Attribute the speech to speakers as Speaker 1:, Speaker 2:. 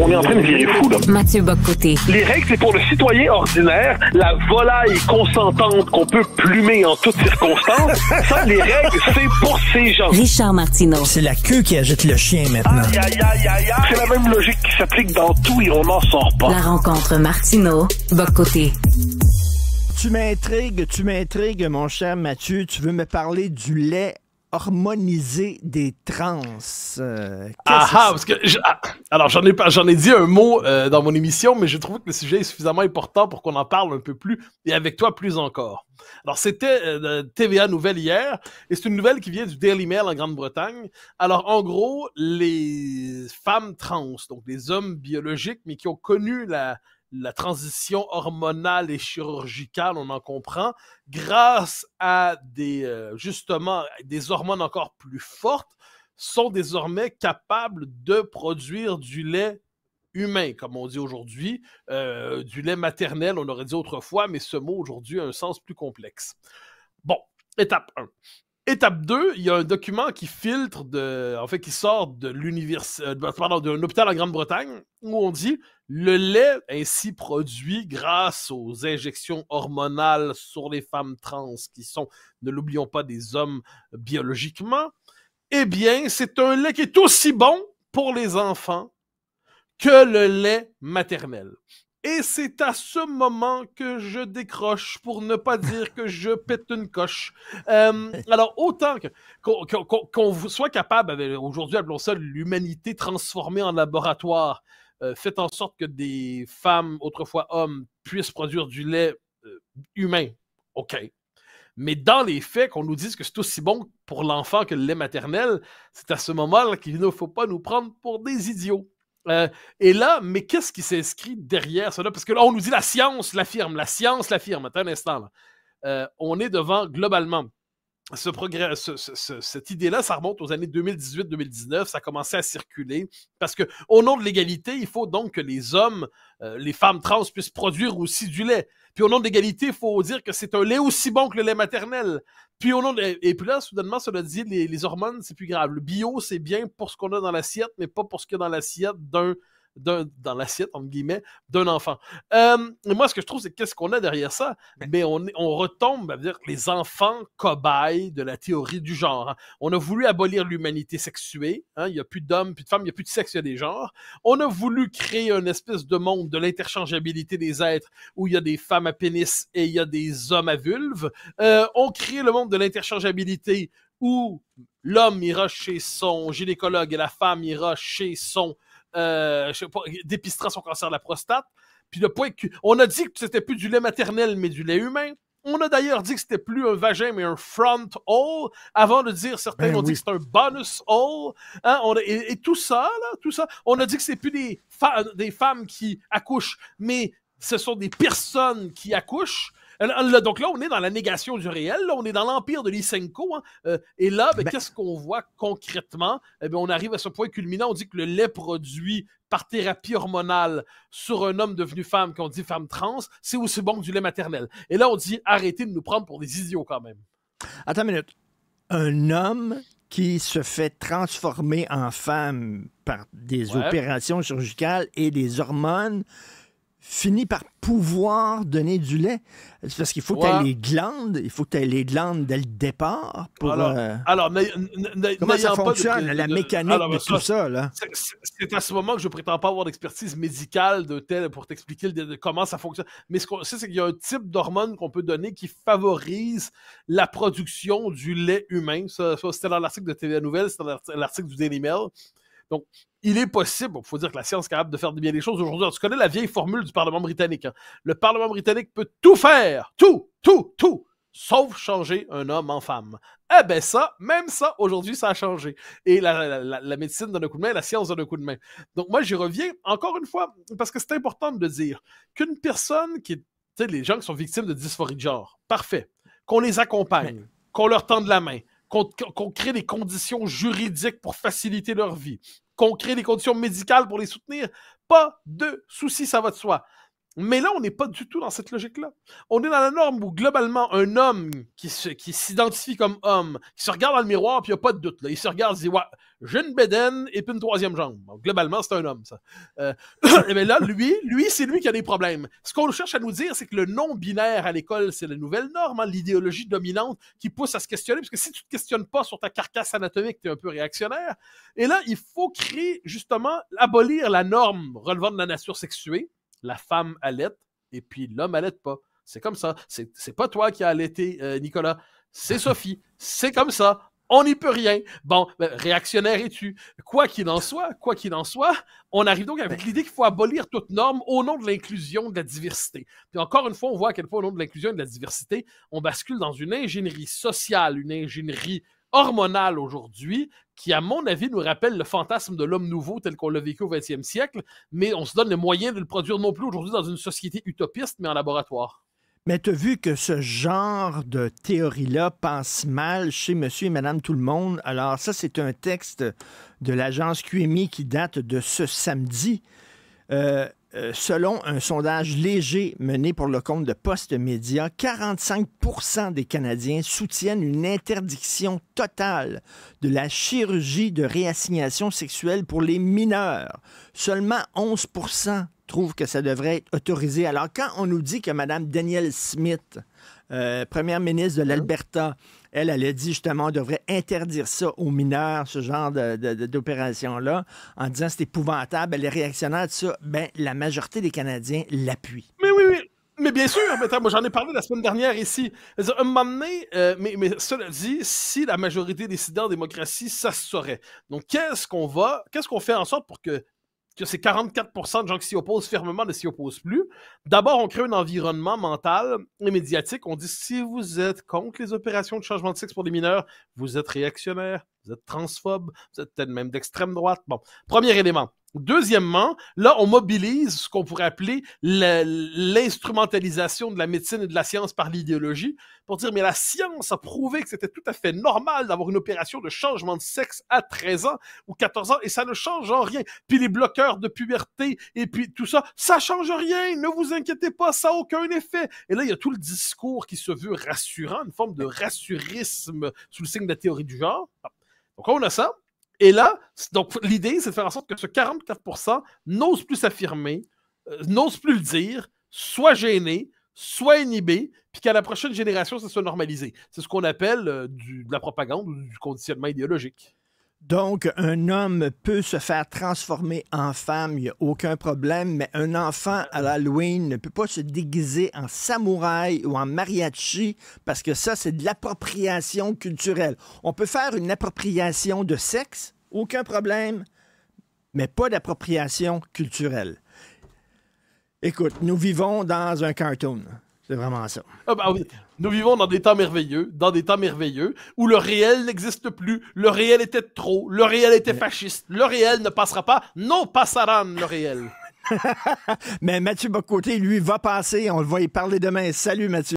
Speaker 1: On est en train de virer fou, là. Mathieu Bocoté. Les règles, c'est pour le citoyen ordinaire, la volaille consentante qu'on peut plumer en toutes circonstances. Ça, les règles, c'est pour
Speaker 2: ces gens. Richard Martineau. C'est la queue qui agite le chien maintenant.
Speaker 1: c'est la même logique qui s'applique dans tout et on n'en sort pas. La
Speaker 2: rencontre Martineau, Bocoté. Tu m'intrigues, tu m'intrigues, mon cher Mathieu. Tu veux me parler du lait harmoniser
Speaker 1: des trans. Euh, ah, ah, parce que ah, alors j'en ai j'en ai dit un mot euh, dans mon émission, mais je trouve que le sujet est suffisamment important pour qu'on en parle un peu plus et avec toi plus encore. Alors c'était euh, TVA nouvelle hier et c'est une nouvelle qui vient du Daily Mail en Grande-Bretagne. Alors en gros, les femmes trans, donc des hommes biologiques mais qui ont connu la la transition hormonale et chirurgicale, on en comprend, grâce à des, euh, justement, des hormones encore plus fortes, sont désormais capables de produire du lait humain, comme on dit aujourd'hui, euh, du lait maternel, on aurait dit autrefois, mais ce mot aujourd'hui a un sens plus complexe. Bon, étape 1. Étape 2, il y a un document qui filtre de. En fait, qui sort de l'univers. Euh, pardon, d'un hôpital en Grande-Bretagne où on dit le lait ainsi produit grâce aux injections hormonales sur les femmes trans qui sont, ne l'oublions pas, des hommes biologiquement. Eh bien, c'est un lait qui est aussi bon pour les enfants que le lait maternel. Et c'est à ce moment que je décroche pour ne pas dire que je pète une coche. Euh, alors, autant qu'on soit capable, aujourd'hui appelons ça l'humanité transformée en laboratoire, euh, fait en sorte que des femmes, autrefois hommes, puissent produire du lait euh, humain. OK. Mais dans les faits, qu'on nous dise que c'est aussi bon pour l'enfant que le lait maternel, c'est à ce moment-là qu'il ne faut pas nous prendre pour des idiots. Euh, et là, mais qu'est-ce qui s'inscrit derrière cela? Parce que là, on nous dit la science l'affirme, la science l'affirme. Attends un instant. Euh, on est devant globalement ce progrès, cette idée-là, ça remonte aux années 2018-2019, ça a commencé à circuler parce que au nom de l'égalité, il faut donc que les hommes, euh, les femmes trans puissent produire aussi du lait. Puis au nom de l'égalité, il faut dire que c'est un lait aussi bon que le lait maternel. Puis au nom de, et puis là, soudainement, cela dit, les, les hormones, c'est plus grave. Le bio, c'est bien pour ce qu'on a dans l'assiette, mais pas pour ce qu'il y a dans l'assiette d'un dans l'assiette, entre guillemets, d'un enfant. Euh, moi, ce que je trouve, c'est qu'est-ce qu'on a derrière ça? Ben Mais on, on retombe, à ben, dire, les enfants cobayes de la théorie du genre. Hein. On a voulu abolir l'humanité sexuée. Hein. Il n'y a plus d'hommes, plus de femmes, il n'y a plus de sexe, il y a des genres. On a voulu créer une espèce de monde de l'interchangeabilité des êtres où il y a des femmes à pénis et il y a des hommes à vulve. Euh, on crée le monde de l'interchangeabilité où l'homme ira chez son gynécologue et la femme ira chez son euh, son cancer de la prostate. Puis le point on a dit que c'était plus du lait maternel, mais du lait humain. On a d'ailleurs dit que c'était plus un vagin, mais un front hole. Avant de dire, certains ben ont dit que c'est un bonus hole. Hein. on et, tout ça, là, tout ça, on a dit que c'est plus des femmes qui accouchent, mais ce sont des personnes qui accouchent. Donc là, on est dans la négation du réel, là, on est dans l'empire de l'Isenko. Hein. Euh, et là, ben, ben qu'est-ce qu'on voit concrètement? Eh ben, on arrive à ce point culminant, on dit que le lait produit par thérapie hormonale sur un homme devenu femme qu'on dit femme trans, c'est aussi bon que du lait maternel. Et là, on dit arrêtez de nous prendre pour des idiots quand même.
Speaker 2: Attends une minute. Un homme qui se fait transformer en femme par des opérations chirurgicales et des hormones finit par pouvoir donner du lait. parce qu'il faut que tu aies les glandes, il faut que tu aies les glandes dès le départ pour. Alors, euh,
Speaker 1: alors comment ça fonctionne, la mécanique de tout ça, là? C'est à ce moment que je prétends pas avoir d'expertise médicale de tel pour t'expliquer comment ça fonctionne. Mais ce qu'on sait, c'est qu'il y a un type d'hormone qu'on peut donner qui favorise la production du lait humain. Ça, c'était dans l'article de TV Nouvelle, c'était dans l'article du Daily Mail. Donc, il est possible, il faut dire que la science est capable de faire bien des choses aujourd'hui. Tu connais la vieille formule du Parlement britannique. Hein. Le Parlement britannique peut tout faire, tout, tout, tout, sauf changer un homme en femme. Eh ben ça, même ça, aujourd'hui, ça a changé. Et la, médecine donne un coup de main, la science donne un coup de main. Donc moi, j'y reviens encore une fois, parce que c'est important de dire qu'une personne qui... Tu sais, les gens qui sont victimes de dysphorie de genre, parfait. Qu'on les accompagne, qu'on leur tende la main, qu'on crée des conditions juridiques pour faciliter leur vie, qu'on crée des conditions médicales pour les soutenir. Pas de souci, ça va de soi. Mais là, on n'est pas du tout dans cette logique-là. On est dans la norme où, globalement, un homme qui, qui s'identifie comme homme, qui se regarde dans le miroir, puis il n'y a pas de doute. Là. Il se regarde, il se dit ouais, j'ai une bédaine et puis une troisième jambe. globalement, c'est un homme, ça. Euh, mais là, lui, lui, c'est lui qui a des problèmes. Ce qu'on cherche à nous dire, c'est que le non-binaire à l'école, c'est la nouvelle norme, hein, l'idéologie dominante qui pousse à se questionner, parce que si tu ne te questionnes pas sur ta carcasse anatomique, tu es un peu réactionnaire. Et là, il faut créer, justement, abolir la norme relevant de la nature sexuée la femme allait et puis l'homme allait pas. C'est comme ça. C'est pas toi qui as allaité, euh, Nicolas. C'est Sophie. C'est comme ça. On n'y peut rien. Bon, euh, réactionnaire es-tu? Quoi qu'il en soit, quoi qu'il en soit, on arrive donc avec ben. l'idée qu'il faut abolir toute norme au nom de l'inclusion de la diversité. Puis encore une fois, on voit à quel point au nom de l'inclusion et de la diversité, on bascule dans une ingénierie sociale, une ingénierie hormonale aujourd'hui qui, à mon avis, nous rappelle le fantasme de l'homme nouveau tel qu'on l'a vécu au 20e siècle, mais on se donne les moyens de le produire non plus aujourd'hui dans une société utopiste, mais en laboratoire.
Speaker 2: Mais tu as vu que ce genre de théorie-là passe mal chez monsieur et madame tout le monde. Alors ça, c'est un texte de l'agence QMI qui date de ce samedi. Euh, euh, selon un sondage léger mené pour le compte de Poste Média, 45 des Canadiens soutiennent une interdiction totale de la chirurgie de réassignation sexuelle pour les mineurs. Seulement 11 trouvent que ça devrait être autorisé. Alors, quand on nous dit que Mme Danielle Smith, euh, première ministre de l'Alberta, elle, elle a dit justement, on devrait interdire ça aux mineurs, ce genre d'opération-là, en disant c'est épouvantable, elle est réactionnaire de ça. Ben, la majorité des Canadiens l'appuient.
Speaker 1: Mais oui, oui. Mais bien sûr, moi j'en ai parlé la semaine dernière ici. Un moment donné, euh, mais, mais, cela dit, si la majorité décidait en démocratie, ça se saurait. Donc qu'est-ce qu'on va, qu'est-ce qu'on fait en sorte pour que que c'est 44 de gens qui s'y opposent fermement ne s'y opposent plus. D'abord, on crée un environnement mental et médiatique. On dit si vous êtes contre les opérations de changement de sexe pour les mineurs, vous êtes réactionnaire, vous êtes transphobe, vous êtes peut-être même d'extrême droite. Bon, premier élément. Deuxièmement, là, on mobilise ce qu'on pourrait appeler l'instrumentalisation de la médecine et de la science par l'idéologie pour dire, mais la science a prouvé que c'était tout à fait normal d'avoir une opération de changement de sexe à 13 ans ou 14 ans et ça ne change en rien. Puis les bloqueurs de puberté et puis tout ça, ça change rien, ne vous inquiétez pas, ça n'a aucun effet. Et là, il y a tout le discours qui se veut rassurant, une forme de rassurisme sous le signe de la théorie du genre. Donc, on a ça. Et là, donc l'idée, c'est de faire en sorte que ce 44% n'ose plus s'affirmer, euh, n'ose plus le dire, soit gêné, soit inhibé, puis qu'à la prochaine génération, ça soit normalisé. C'est ce qu'on appelle euh, de la propagande ou du conditionnement idéologique.
Speaker 2: Donc, un homme peut se faire transformer en femme, il n'y a aucun problème, mais un enfant à l'Halloween ne peut pas se déguiser en samouraï ou en mariachi parce que ça, c'est de l'appropriation culturelle. On peut faire une appropriation de sexe, aucun problème, mais pas d'appropriation culturelle. Écoute, nous vivons dans un cartoon.
Speaker 1: C'est vraiment ça. Ah bah Nous vivons dans des temps merveilleux, dans des temps merveilleux où le réel n'existe plus, le réel était trop, le réel était fasciste, le réel ne passera pas, non passaran le réel.
Speaker 2: Mais Mathieu Bocoté, lui, va passer. On le va y parler demain. Salut, Mathieu.